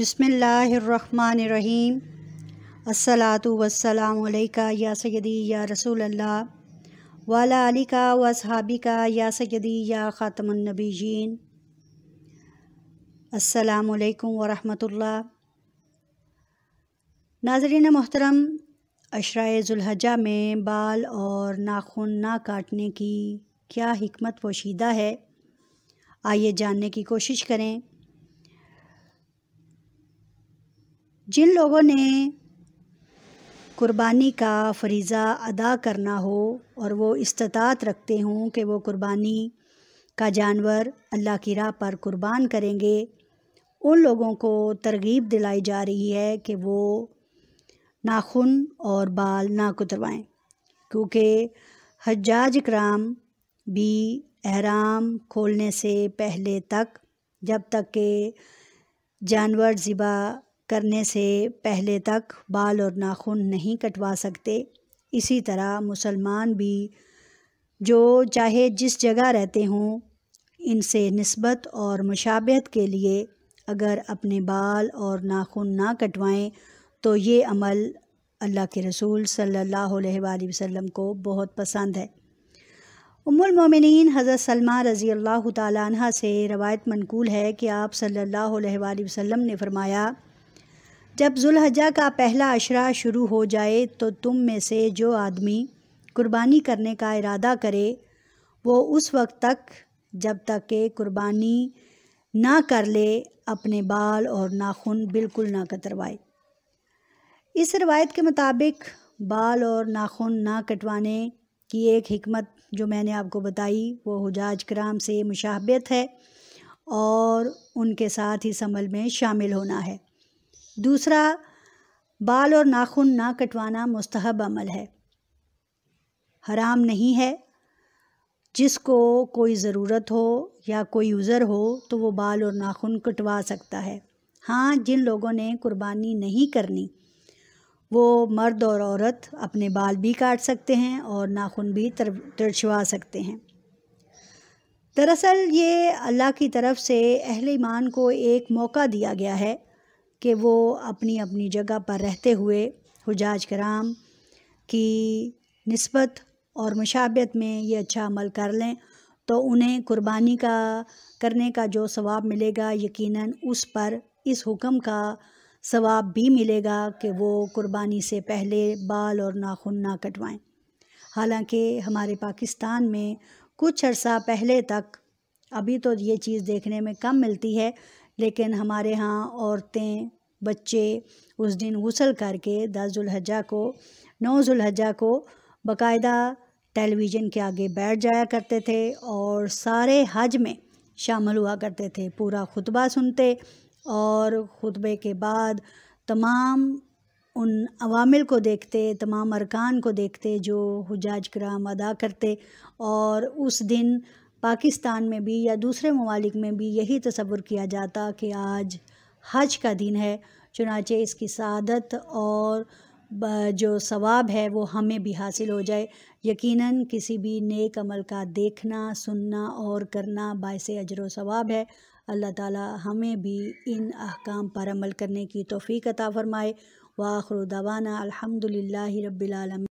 बसमीम असलातु वसलाम या सैदी या रसूल अल्लाह वाला अलिका का वसहाबी या सैदी या ख़ातमनबी जीन असलकम वरहमतुल्ला नाजरीन मोहतरम अशराए जुल्हजा में बाल और नाखून ना काटने की क्या हमत पोशीदा है आइए जानने की कोशिश करें जिन लोगों ने कुर्बानी का फरीज़ा अदा करना हो और वो इस्तात रखते हों कि वो कुर्बानी का जानवर अल्लाह की राह पर कुर्बान करेंगे उन लोगों को तरगीब दिलाई जा रही है कि वो नाखून और बाल ना कुतरवाएं क्योंकि हजाज कराम भी अहराम खोलने से पहले तक जब तक के जानवर ज़िबा करने से पहले तक बाल और नाखून नहीं कटवा सकते इसी तरह मुसलमान भी जो चाहे जिस जगह रहते हों इनसे नस्बत और मुशाबत के लिए अगर अपने बाल और नाखून ना कटवाएं तो ये अमल अल्लाह के रसूल सल्लल्लाहु अलैहि वसल्लम को बहुत पसंद है उमुलमिन हज़रत सलमा रज़ी अल्लाह तह से रवायत मनकूल है कि आप सल्लल्लाहु अलैहि वसल्लम ने फ़रमाया जब जुलहजा का पहला अशरा शुरू हो जाए तो तुम में से जो आदमी कुर्बानी करने का इरादा करे वो उस वक्त तक जब तक के कुर्बानी ना कर ले अपने बाल और नाखून बिल्कुल ना कतरवाए इस रवायत के मुताबिक बाल और नाखून ना कटवाने की एक हमत जो मैंने आपको बताई वो हजाज कराम से मुशाहबत है और उनके साथ ही समल में शामिल होना है दूसरा बाल और नाखून ना कटवाना मुस्तहब अमल है हराम नहीं है जिसको कोई ज़रूरत हो या कोई उज़र हो तो वो बाल और नाखून कटवा सकता है हाँ जिन लोगों ने कुर्बानी नहीं करनी वो मर्द और औरत अपने बाल भी काट सकते हैं और नाखून भी तर तरछवा सकते हैं दरअसल ये अल्लाह की तरफ से अहले ईमान को एक मौका दिया गया है कि वो अपनी अपनी जगह पर रहते हुए हजाज कराम की नस्बत और मुशाबत में ये अच्छा अमल कर लें तो उन्हें कुर्बानी का करने का जो सवाब मिलेगा यकीनन उस पर इस हुक्म का सवाब भी मिलेगा कि वो कुर्बानी से पहले बाल और नाखून ना कटवाएं हालांकि हमारे पाकिस्तान में कुछ अर्सा पहले तक अभी तो ये चीज़ देखने में कम मिलती है लेकिन हमारे यहाँ औरतें बच्चे उस दिन गसल करके दस जुल्हजा को नौ जुल्हजा को बकायदा टेलीविज़न के आगे बैठ जाया करते थे और सारे हज में शामिल हुआ करते थे पूरा खुतबा सुनते और खुतबे के बाद तमाम उन अवामिल को देखते तमाम अरकान को देखते जो हजाज कराम अदा करते और उस दिन पाकिस्तान में भी या दूसरे ममालिक में भी यही तस्वुर किया जाता कि आज हज का दिन है चुनाचे इसकी सदत और जो सवाब है वो हमें भी हासिल हो जाए यकीनन किसी भी नेक अमल का देखना सुनना और करना बायस अजर सवाब है अल्लाह ताला हमें भी इन अहकाम पर अमल करने की तोफ़ी अता फ़रमाए वाखरुदवाना अलहमदिल्ला रबालम